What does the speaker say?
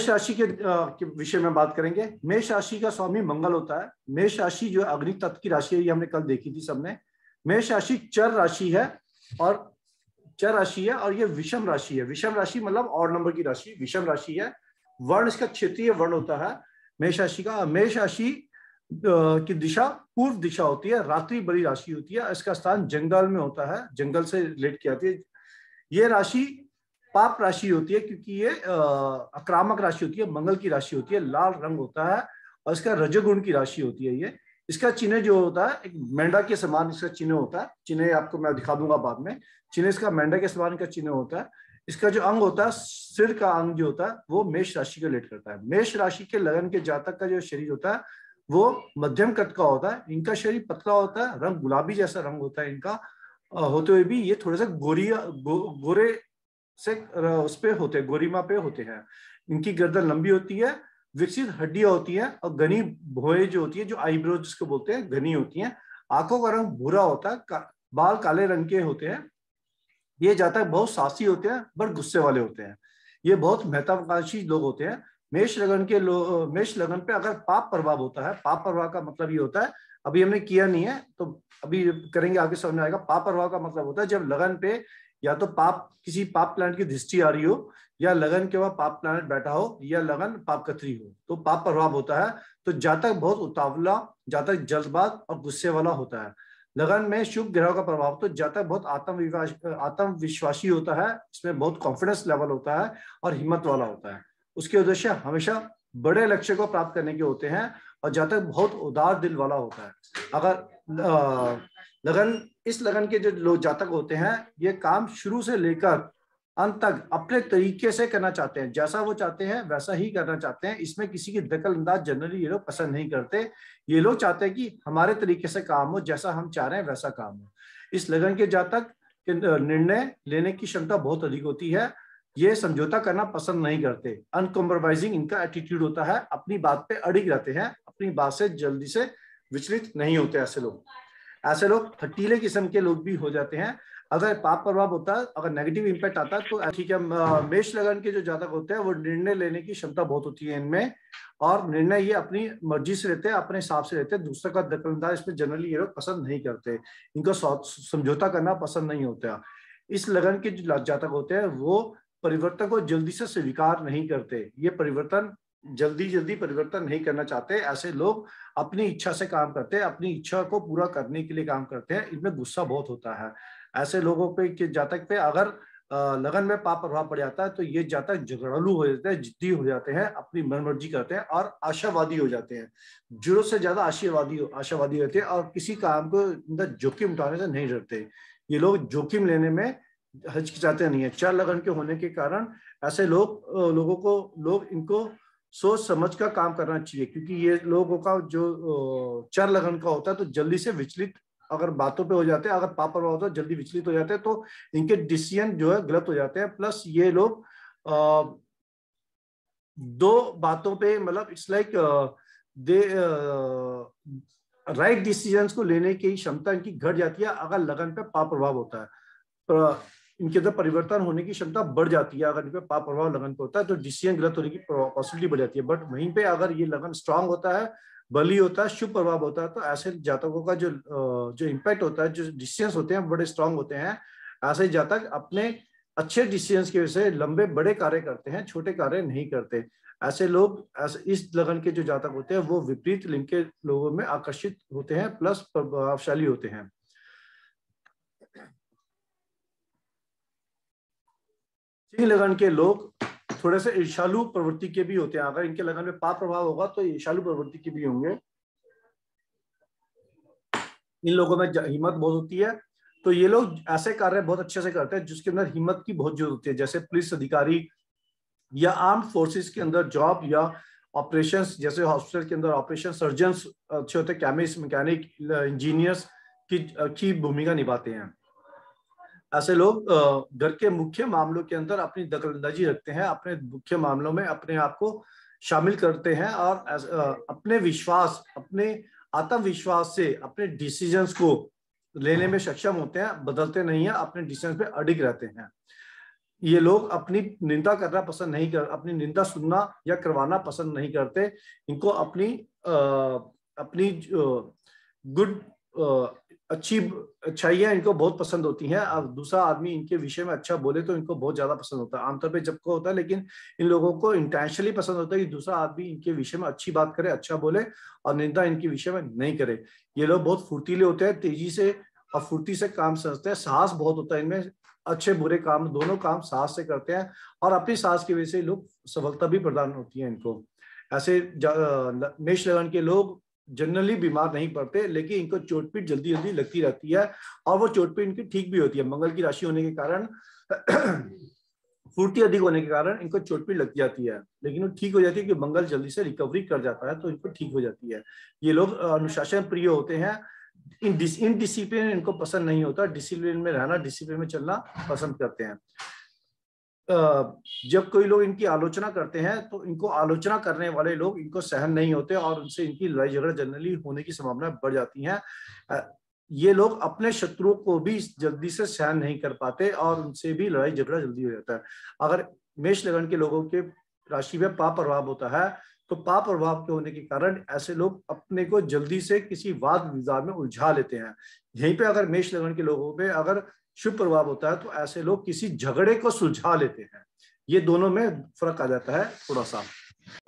मेष राशि के, के विषय में बात करेंगे मेष राशि का स्वामी मंगल होता है मेष राशि जो अग्नि तत्व की राशि है ये हमने कल देखी थी सबने मेष राशि चर राशि है और चर राशि है और ये विषम राशि है विषम राशि मतलब और नंबर की राशि विषम राशि है वर्ण इसका क्षेत्रीय वर्ण होता है मेष राशि का मेष राशि की दिशा पूर्व दिशा होती है रात्रि बड़ी राशि होती है इसका स्थान जंगल में होता है जंगल से रिलेट किया जाती है ये राशि पाप राशि होती है क्योंकि ये आक्रामक राशि होती है मंगल की राशि होती है लाल रंग होता है और इसका रजगुण की राशि होती है ये इसका चिन्ह जो होता है एक मेंढा के समान इसका चिन्ह होता है चिन्ह आपको मैं दिखा दूंगा बाद में चिन्ह इसका मेंढा के समान का चिन्ह होता है इसका जो अंग होता है सिर का अंग जो होता है वो मेष राशि को लेट करता है मेष राशि के लगन के जातक का जो शरीर होता है वो मध्यम कट का होता है इनका शरीर पतला होता है रंग गुलाबी जैसा रंग होता है इनका होते हुए भी ये थोड़े से गोरिया गो, गोरे से उस पे होते हैं गोरिमा पे होते हैं इनकी गर्दन लंबी होती है विकसित हड्डियां होती हैं और घनी भोए जो होती है जो आईब्रो जिसको बोलते हैं घनी होती हैं आंखों का रंग भूरा होता है का, बाल काले रंग के होते हैं ये है बहुत सासी होते हैं बट गुस्से वाले होते हैं ये बहुत महत्वाकांक्षी लोग होते हैं मेष लगन के लोग मेष लगन पे अगर पाप प्रभाव होता है पाप प्रभाव का मतलब ये होता है अभी हमने किया नहीं है तो अभी करेंगे आगे सामने आएगा पाप प्रभाव का मतलब होता है जब लगन पे या तो पाप किसी पाप प्लांट की दृष्टि आ रही हो या लगन के बाद पाप प्लांट बैठा हो या लगन पाप कथरी हो तो पाप प्रभाव होता है तो जातक बहुत उतावला जातक जल्दबाज और गुस्से वाला होता है लगन में शुभ ग्रह का प्रभाव तो जातक बहुत आत्म आत्मविश्वासी होता है इसमें बहुत कॉन्फिडेंस लेवल होता है और हिम्मत वाला होता है उसके उद्देश्य हमेशा बड़े लक्ष्य को प्राप्त करने के होते हैं और जातक बहुत उदार दिल वाला होता है अगर आ, लगन इस लगन के जो लोग जातक होते हैं ये काम शुरू से लेकर अंत तक अपने तरीके से करना चाहते हैं जैसा वो चाहते हैं वैसा ही करना चाहते हैं इसमें किसी की दखल अंदाज जनरली ये लोग पसंद नहीं करते ये लोग चाहते हैं कि हमारे तरीके से काम हो जैसा हम चाह रहे हैं वैसा काम हो इस लगन के जातक के निर्णय लेने की क्षमता बहुत अधिक होती है ये समझौता करना पसंद नहीं करते अनकम्प्रोमाइजिंग इनका एटीट्यूड होता है अपनी बात पे अड़िग रहते हैं अपनी बात से जल्दी से विचलित नहीं होते ऐसे लोग ऐसे लोग थटीले किस्म के लोग भी हो जाते हैं अगर पाप प्रभाव होता है अगर नेगेटिव इम्पैक्ट आता है तो ठीक है मेष लगन के जो जातक होते हैं वो निर्णय लेने की क्षमता बहुत होती है इनमें और निर्णय ये अपनी मर्जी से लेते हैं अपने हिसाब से लेते हैं दूसरे का दखलंदाज इसमें जनरली ये लोग पसंद नहीं करते इनको समझौता करना पसंद नहीं होता इस लगन के जो जातक होते हैं वो परिवर्तन को जल्दी से स्वीकार नहीं करते ये परिवर्तन जल्दी जल्दी परिवर्तन नहीं करना चाहते ऐसे लोग अपनी इच्छा से काम करते हैं अपनी इच्छा को पूरा करने के लिए काम करते हैं इनमें गुस्सा बहुत होता है ऐसे लोगों पे के जातक पे अगर लगन में पाप प्रभाव पड़ जाता है तो ये जातक झगड़ालू हो जाते हैं जिद्दी हो जाते हैं अपनी मनमर्जी करते हैं और आशावादी हो जाते हैं जुड़ों से ज्यादा आशावादी आशावादी होते हैं और किसी काम को अंदर जोखिम उठाने से नहीं डरते ये लोग जोखिम लेने में हचकिचाते नहीं है चार लगन के होने के कारण ऐसे लोग लोगों को लोग इनको सोच समझ कर काम करना चाहिए क्योंकि ये लोगों का जो चर लगन का होता है तो जल्दी से विचलित अगर बातों पे हो जाते हैं अगर पापर होता है जल्दी विचलित हो जाते हैं तो इनके डिसीजन जो है गलत हो जाते हैं प्लस ये लोग दो बातों पे मतलब it's like the right decision को लेने की क्षमता इनकी घट जाती है अगर लगन पे पाप्रभाव होता है इनके अंदर परिवर्तन होने की क्षमता बढ़ जाती है अगर इन पर पाप प्रभाव लगन पे होता है तो डिसीजन गलत होने की पॉसिबिलिटी बढ़ जाती है बट वहीं पे अगर ये लगन स्ट्रांग होता है बली होता है शुभ प्रभाव होता है तो ऐसे जातकों का जो जो इम्पैक्ट होता है जो डिसीजन होते हैं बड़े स्ट्रांग होते हैं ऐसे जातक अपने अच्छे डिसीजन की वजह से लंबे बड़े कार्य करते हैं छोटे कार्य नहीं करते ऐसे लोग ऐसे इस लगन के जो जातक होते हैं वो विपरीत लिंग के लोगों में आकर्षित होते हैं प्लस प्रभावशाली होते हैं सिंह लगन के लोग थोड़े से ईर्षालु प्रवृत्ति के भी होते हैं अगर इनके लगन में पाप प्रभाव होगा तो ईर्षालु प्रवृत्ति के भी होंगे इन लोगों में हिम्मत बहुत होती है तो ये लोग ऐसे कार्य बहुत अच्छे से करते हैं जिसके अंदर हिम्मत की बहुत जरूरत होती है जैसे पुलिस अधिकारी या आर्म फोर्सेस के अंदर जॉब या ऑपरेशन जैसे हॉस्पिटल के अंदर ऑपरेशन सर्जन अच्छे होते हैं केमिस्ट मैकेनिक इंजीनियर्स की की भूमिका निभाते हैं ऐसे लोग घर के मुख्य मामलों के अंदर अपनी दखलंदाजी रखते हैं अपने मुख्य मामलों में अपने आप को शामिल करते हैं और अपने विश्वास अपने आत्मविश्वास से अपने डिसीजंस को लेने में सक्षम होते हैं बदलते नहीं है अपने डिसीजन पे अडिग रहते हैं ये लोग अपनी निंदा करना पसंद नहीं कर अपनी निंदा सुनना या करवाना पसंद नहीं करते इनको अपनी आ, अपनी गुड अच्छी अच्छाइयाँ इनको बहुत पसंद होती हैं अब दूसरा आदमी इनके विषय में अच्छा बोले तो इनको बहुत ज़्यादा पसंद होता है आमतौर पे को होता है लेकिन इन लोगों को इंटेंशनली पसंद होता है कि दूसरा आदमी इनके विषय में अच्छी बात करे अच्छा बोले और निंदा इनके विषय में नहीं करे ये लोग बहुत फुर्तीले होते हैं तेजी से और फुर्ती से काम समझते हैं साहस बहुत होता है इनमें अच्छे बुरे काम दोनों काम साहस से करते हैं और अपनी साहस की वजह से लोग सफलता भी प्रदान होती है इनको ऐसे मेष लगन के लोग जनरली बीमार नहीं पड़ते लेकिन इनको चोटपीट जल्दी जल्दी लगती रहती है और वो चोटपीट इनकी ठीक भी होती है मंगल की राशि होने के कारण फूर्ति अधिक होने के कारण इनको चोटपीट लग जाती है लेकिन वो ठीक हो जाती है कि मंगल जल्दी से रिकवरी कर जाता है तो इनको ठीक हो जाती है ये लोग अनुशासन प्रिय होते हैं इन डिसिप्लिन इनको पसंद नहीं होता डिसिप्लिन में रहना डिसिप्लिन में चलना पसंद करते हैं जब कोई लोग इनकी आलोचना करते हैं तो इनको आलोचना करने वाले लोग इनको सहन नहीं होते और उनसे इनकी लड़ाई झगड़ा जनरली होने की संभावना बढ़ जाती है ये लोग अपने शत्रुओं को भी जल्दी से सहन नहीं कर पाते और उनसे भी लड़ाई झगड़ा जल्दी हो जाता है अगर मेष लगन के लोगों के राशि में पाप प्रभाव होता है तो पाप प्रभाव के होने के कारण ऐसे लोग अपने को जल्दी से किसी वाद विवाद में उलझा लेते हैं यहीं पे अगर मेष लगन के लोगों पे अगर शुभ प्रभाव होता है तो ऐसे लोग किसी झगड़े को सुलझा लेते हैं ये दोनों में फर्क आ जाता है थोड़ा सा